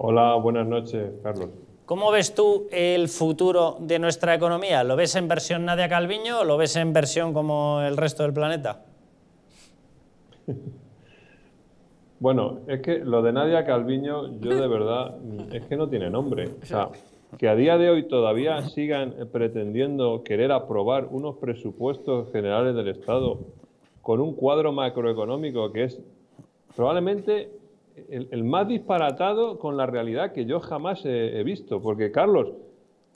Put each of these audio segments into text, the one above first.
Hola, buenas noches, Carlos. ¿Cómo ves tú el futuro de nuestra economía? ¿Lo ves en versión Nadia Calviño o lo ves en versión como el resto del planeta? Bueno, es que lo de Nadia Calviño, yo de verdad, es que no tiene nombre. O sea, que a día de hoy todavía sigan pretendiendo querer aprobar unos presupuestos generales del Estado con un cuadro macroeconómico que es probablemente el, más disparatado con la realidad que yo jamás he, he visto. Porque, Carlos,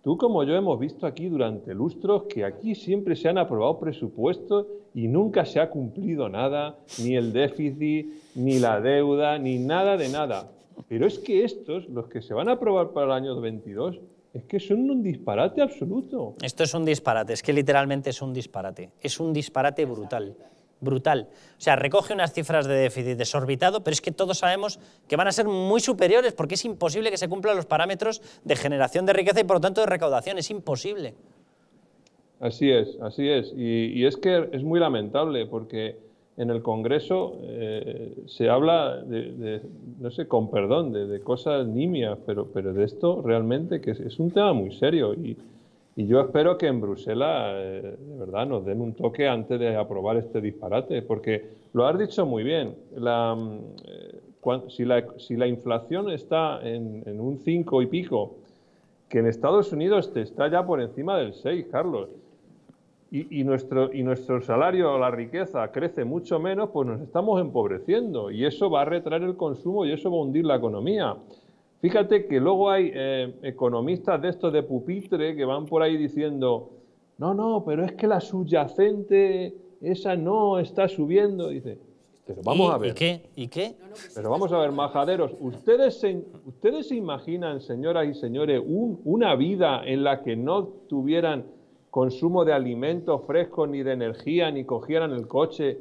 tú como yo hemos visto aquí durante lustros que aquí siempre se han aprobado presupuestos y nunca se ha cumplido nada, ni el déficit, ni la deuda, ni nada de nada. Pero es que estos, los que se van a aprobar para el año 22, es que son un disparate absoluto. Esto es un disparate, es que literalmente es un disparate. Es un disparate brutal brutal. O sea, recoge unas cifras de déficit desorbitado, pero es que todos sabemos que van a ser muy superiores porque es imposible que se cumplan los parámetros de generación de riqueza y por lo tanto de recaudación, es imposible. Así es, así es. Y, es que es muy lamentable porque en el Congreso eh, se habla de, no sé, con perdón, de, cosas nimias, pero, pero de esto realmente que es, un tema muy serio y, y yo espero que en Bruselas, eh, de verdad, nos den un toque antes de aprobar este disparate, porque lo has dicho muy bien. Mm, eh, si, la, inflación está en, un 5 y pico, que en Estados Unidos está ya por encima del 6, Carlos, y, y, nuestro, y nuestro salario o la riqueza crece mucho menos, pues nos estamos empobreciendo y eso va a retraer el consumo y eso va a hundir la economía. Fíjate que luego hay eh, economistas de estos de pupitre que van por ahí diciendo, no, no, pero es que la subyacente, esa no está subiendo. Dice, pero vamos a ver. ¿Y qué? ¿Y qué? Pero vamos a ver, majaderos, ¿ustedes se, ustedes imaginan, señoras y señores, una vida en la que no tuvieran consumo de alimentos frescos, ni de energía, ni cogieran el coche?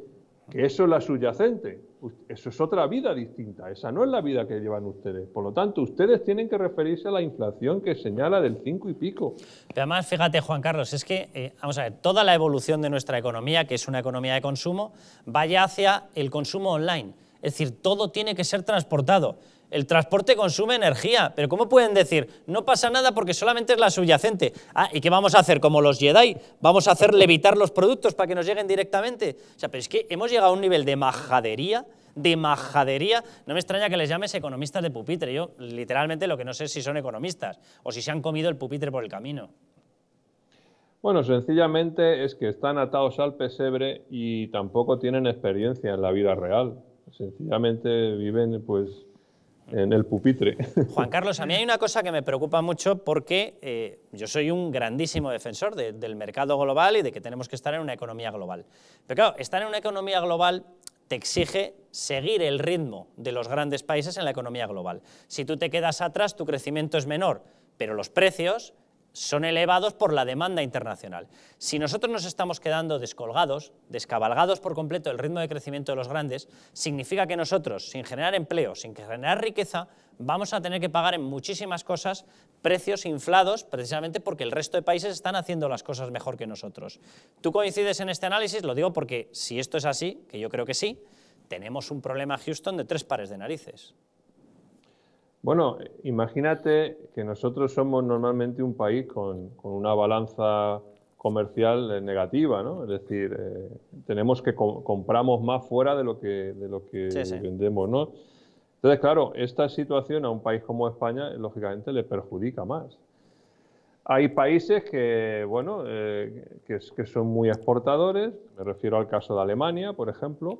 Que eso es la subyacente eso es otra vida distinta, esa no es la vida que llevan ustedes. Por lo tanto, ustedes tienen que referirse a la inflación que señala del 5 y pico. Pero además, fíjate, Juan Carlos, es que, eh, vamos a ver, toda la evolución de nuestra economía, que es una economía de consumo, vaya hacia el consumo online. Es decir, todo tiene que ser transportado el transporte consume energía, pero ¿cómo pueden decir? No pasa nada porque solamente es la subyacente. Ah, ¿y qué vamos a hacer? Como los Jedi, ¿vamos a hacer levitar los productos para que nos lleguen directamente? O sea, pero es que hemos llegado a un nivel de majadería, de majadería, no me extraña que les llames economistas de pupitre, yo literalmente lo que no sé es si son economistas o si se han comido el pupitre por el camino. Bueno, sencillamente es que están atados al pesebre y tampoco tienen experiencia en la vida real. Sencillamente viven pues en el pupitre. Juan Carlos, a mí hay una cosa que me preocupa mucho porque eh, yo soy un grandísimo defensor del mercado global y de que tenemos que estar en una economía global. Pero claro, estar en una economía global te exige seguir el ritmo de los grandes países en la economía global. Si tú te quedas atrás, tu crecimiento es menor, pero los precios son elevados por la demanda internacional. Si nosotros nos estamos quedando descolgados, descabalgados por completo el ritmo de crecimiento de los grandes, significa que nosotros, sin generar empleo, sin generar riqueza, vamos a tener que pagar en muchísimas cosas precios inflados precisamente porque el resto de países están haciendo las cosas mejor que nosotros. ¿Tú coincides en este análisis? Lo digo porque si esto es así, que yo creo que sí, tenemos un problema Houston de tres pares de narices. Bueno, imagínate que nosotros somos normalmente un país con, una balanza comercial eh, negativa, ¿no? Es decir, eh, tenemos que compramos más fuera de lo que, de lo que vendemos, ¿no? Entonces, claro, esta situación a un país como España, lógicamente, le perjudica más. Hay países que, bueno, eh, que son muy exportadores, me refiero al caso de Alemania, por ejemplo,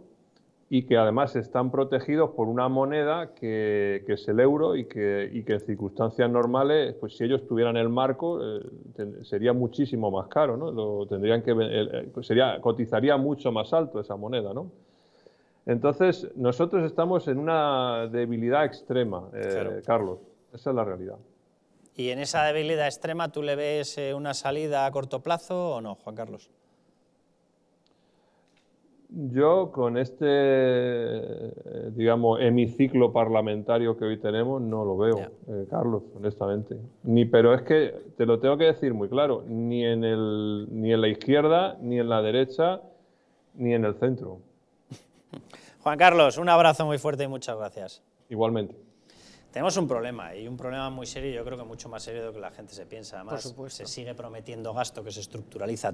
y que además están protegidos por una moneda que, es el euro y que, en circunstancias normales, pues si ellos tuvieran el marco, eh, sería muchísimo más caro, ¿no? tendrían que, eh, pues sería, cotizaría mucho más alto esa moneda, ¿no? Entonces, nosotros estamos en una debilidad extrema, eh, Carlos. Esa es la realidad. ¿Y en esa debilidad extrema tú le ves una salida a corto plazo o no, Juan Carlos? yo con este, eh, digamos, hemiciclo parlamentario que hoy tenemos, no lo veo, eh, Carlos, honestamente. Ni, pero es que te lo tengo que decir muy claro, ni en, el, ni en la izquierda, ni en la derecha, ni en el centro. Juan Carlos, un abrazo muy fuerte y muchas gracias. Igualmente. Tenemos un problema, y un problema muy serio, yo creo que mucho más serio de lo que la gente se piensa. Además, se sigue prometiendo gasto que se estructuraliza